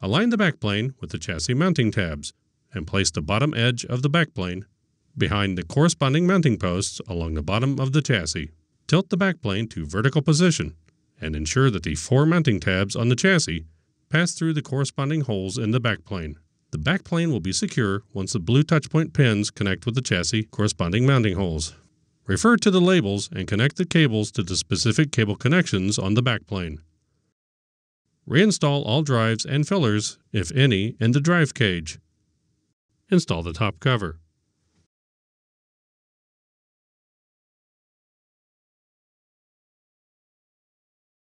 Align the backplane with the chassis mounting tabs and place the bottom edge of the backplane behind the corresponding mounting posts along the bottom of the chassis. Tilt the backplane to vertical position and ensure that the four mounting tabs on the chassis pass through the corresponding holes in the backplane. The backplane will be secure once the blue touchpoint pins connect with the chassis corresponding mounting holes. Refer to the labels and connect the cables to the specific cable connections on the backplane. Reinstall all drives and fillers, if any, in the drive cage. Install the top cover.